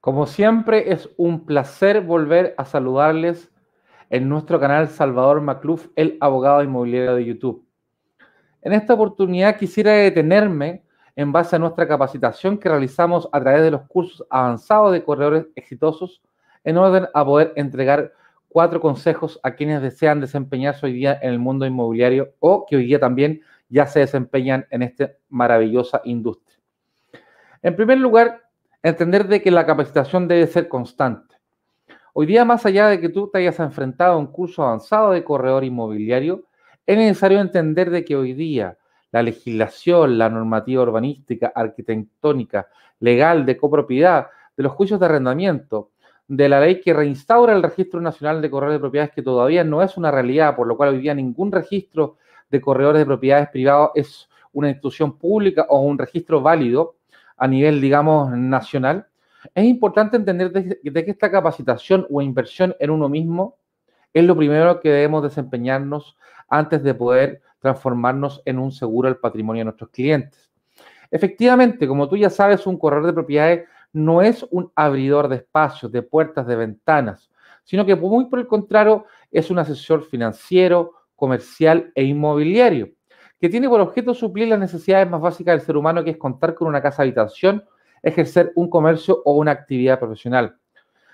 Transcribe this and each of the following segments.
Como siempre, es un placer volver a saludarles en nuestro canal Salvador Macluf, el abogado inmobiliario de YouTube. En esta oportunidad quisiera detenerme en base a nuestra capacitación que realizamos a través de los cursos avanzados de corredores exitosos en orden a poder entregar cuatro consejos a quienes desean desempeñarse hoy día en el mundo inmobiliario o que hoy día también ya se desempeñan en esta maravillosa industria. En primer lugar, entender de que la capacitación debe ser constante. Hoy día, más allá de que tú te hayas enfrentado a un curso avanzado de corredor inmobiliario, es necesario entender de que hoy día la legislación, la normativa urbanística, arquitectónica, legal, de copropiedad, de los juicios de arrendamiento, de la ley que reinstaura el Registro Nacional de Corredores de Propiedades, que todavía no es una realidad, por lo cual hoy día ningún registro de corredores de propiedades privados es una institución pública o un registro válido a nivel, digamos, nacional, es importante entender de, que esta capacitación o inversión en uno mismo es lo primero que debemos desempeñarnos antes de poder transformarnos en un seguro al patrimonio de nuestros clientes. Efectivamente, como tú ya sabes, un corredor de propiedades no es un abridor de espacios, de puertas, de ventanas, sino que muy por el contrario es un asesor financiero, comercial e inmobiliario, que tiene por objeto suplir las necesidades más básicas del ser humano, que es contar con una casa habitación, ejercer un comercio o una actividad profesional.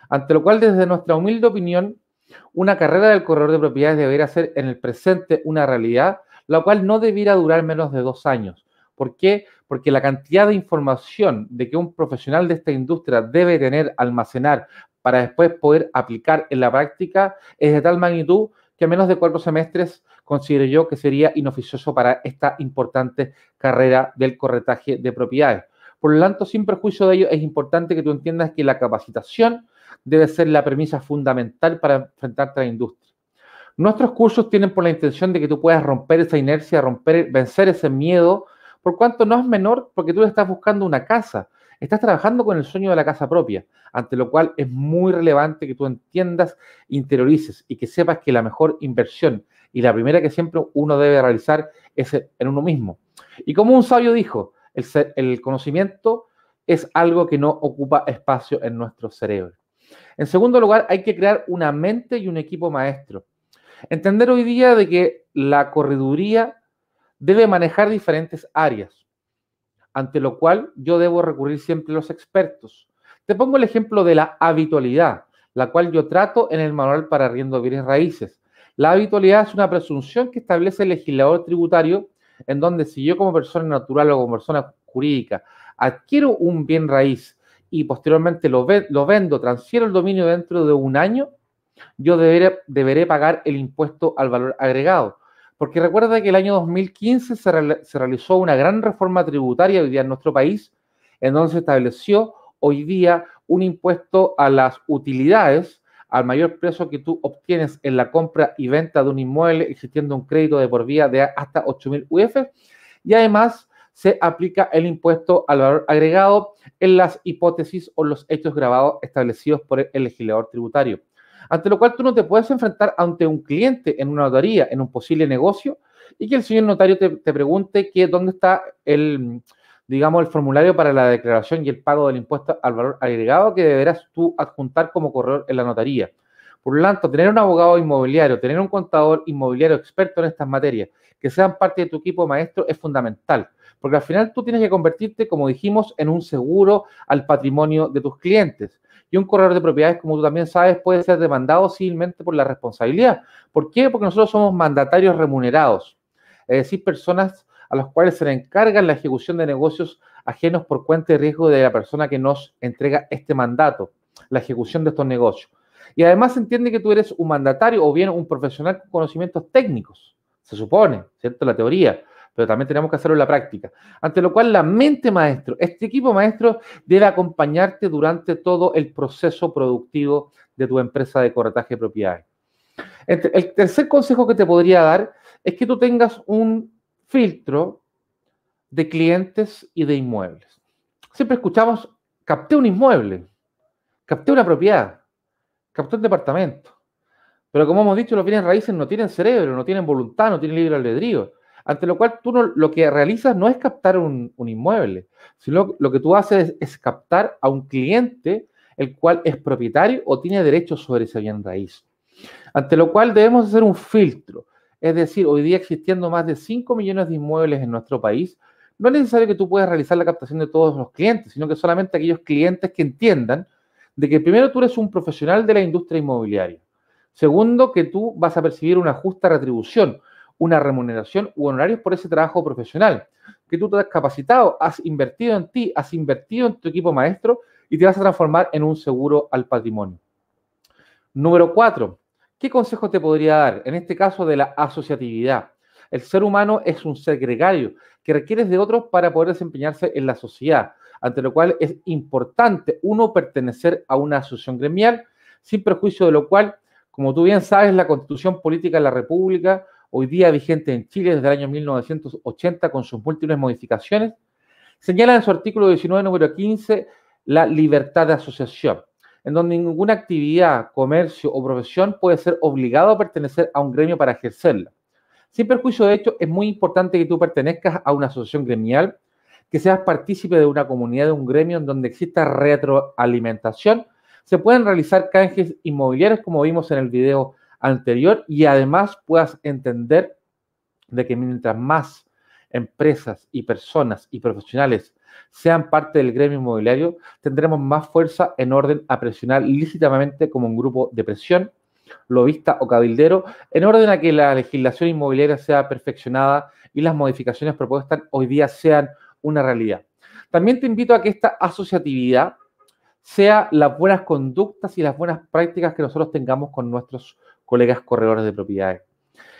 Ante lo cual, desde nuestra humilde opinión, una carrera del corredor de propiedades debería ser en el presente una realidad, la cual no debiera durar menos de dos años ¿Por qué? Porque la cantidad de información de que un profesional de esta industria debe tener, almacenar, para después poder aplicar en la práctica, es de tal magnitud que a menos de cuatro semestres considero yo que sería inoficioso para esta importante carrera del corretaje de propiedades. Por lo tanto, sin perjuicio de ello, es importante que tú entiendas que la capacitación debe ser la premisa fundamental para enfrentarte a la industria. Nuestros cursos tienen por la intención de que tú puedas romper esa inercia, romper, vencer ese miedo por cuanto no es menor, porque tú estás buscando una casa, estás trabajando con el sueño de la casa propia, ante lo cual es muy relevante que tú entiendas, interiorices y que sepas que la mejor inversión y la primera que siempre uno debe realizar es en uno mismo. Y como un sabio dijo, el, el conocimiento es algo que no ocupa espacio en nuestro cerebro. En segundo lugar, hay que crear una mente y un equipo maestro. Entender hoy día de que la correduría debe manejar diferentes áreas, ante lo cual yo debo recurrir siempre a los expertos. Te pongo el ejemplo de la habitualidad, la cual yo trato en el manual para arriendo bienes raíces. La habitualidad es una presunción que establece el legislador tributario en donde si yo como persona natural o como persona jurídica adquiero un bien raíz y posteriormente lo, vendo, transfiero el dominio dentro de un año, yo deberé pagar el impuesto al valor agregado, porque recuerda que el año 2015 se, se realizó una gran reforma tributaria hoy día en nuestro país, en donde se estableció hoy día un impuesto a las utilidades, al mayor precio que tú obtienes en la compra y venta de un inmueble, existiendo un crédito de por vía de hasta 8.000 UF. Y además se aplica el impuesto al valor agregado en las hipótesis o los hechos grabados establecidos por el legislador tributario ante lo cual tú no te puedes enfrentar ante un cliente en una notaría, en un posible negocio, y que el señor notario te, pregunte que dónde está el, digamos, el formulario para la declaración y el pago del impuesto al valor agregado que deberás tú adjuntar como corredor en la notaría. Por lo tanto, tener un abogado inmobiliario, tener un contador inmobiliario experto en estas materias, que sean parte de tu equipo maestro, es fundamental porque al final tú tienes que convertirte, como dijimos, en un seguro al patrimonio de tus clientes. Y un corredor de propiedades, como tú también sabes, puede ser demandado civilmente por la responsabilidad. ¿Por qué? Porque nosotros somos mandatarios remunerados, es decir, personas a las cuales se le encarga la ejecución de negocios ajenos por cuenta y riesgo de la persona que nos entrega este mandato, la ejecución de estos negocios. Y además se entiende que tú eres un mandatario o bien un profesional con conocimientos técnicos, se supone, ¿cierto? La teoría pero también tenemos que hacerlo en la práctica. Ante lo cual la mente maestro, este equipo maestro debe acompañarte durante todo el proceso productivo de tu empresa de corretaje de propiedades. El tercer consejo que te podría dar es que tú tengas un filtro de clientes y de inmuebles. Siempre escuchamos, capté un inmueble, capté una propiedad, capté un departamento. Pero como hemos dicho, los bienes raíces no tienen cerebro, no tienen voluntad, no tienen libre albedrío. Ante lo cual tú lo que realizas no es captar un, inmueble, sino lo que tú haces es, captar a un cliente el cual es propietario o tiene derechos sobre ese bien raíz. Ante lo cual debemos hacer un filtro. Es decir, hoy día existiendo más de 5 millones de inmuebles en nuestro país, no es necesario que tú puedas realizar la captación de todos los clientes, sino que solamente aquellos clientes que entiendan de que primero tú eres un profesional de la industria inmobiliaria. Segundo, que tú vas a percibir una justa retribución una remuneración u honorarios por ese trabajo profesional, que tú te has capacitado, has invertido en ti, has invertido en tu equipo maestro y te vas a transformar en un seguro al patrimonio. Número cuatro, ¿qué consejo te podría dar en este caso de la asociatividad? El ser humano es un ser gregario que requiere de otros para poder desempeñarse en la sociedad, ante lo cual es importante uno pertenecer a una asociación gremial, sin perjuicio de lo cual, como tú bien sabes, la constitución política de la República hoy día vigente en Chile desde el año 1980 con sus múltiples modificaciones, señala en su artículo 19, número 15, la libertad de asociación, en donde ninguna actividad, comercio o profesión puede ser obligado a pertenecer a un gremio para ejercerla. Sin perjuicio de hecho, es muy importante que tú pertenezcas a una asociación gremial, que seas partícipe de una comunidad, de un gremio en donde exista retroalimentación. Se pueden realizar canjes inmobiliarios, como vimos en el video anterior y además puedas entender de que mientras más empresas y personas y profesionales sean parte del gremio inmobiliario, tendremos más fuerza en orden a presionar lícitamente como un grupo de presión, lobista o cabildero, en orden a que la legislación inmobiliaria sea perfeccionada y las modificaciones propuestas hoy día sean una realidad. También te invito a que esta asociatividad sea las buenas conductas y las buenas prácticas que nosotros tengamos con nuestros colegas corredores de propiedades.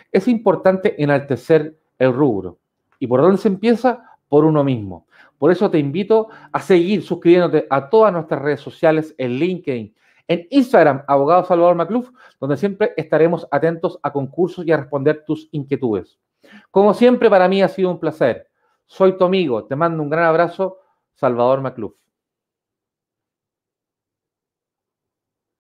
Es importante enaltecer el rubro. ¿Y por dónde se empieza? Por uno mismo. Por eso te invito a seguir suscribiéndote a todas nuestras redes sociales en LinkedIn, en Instagram, abogado Salvador Macluf, donde siempre estaremos atentos a concursos y a responder tus inquietudes. Como siempre, para mí ha sido un placer. Soy tu amigo, te mando un gran abrazo, Salvador Macluf.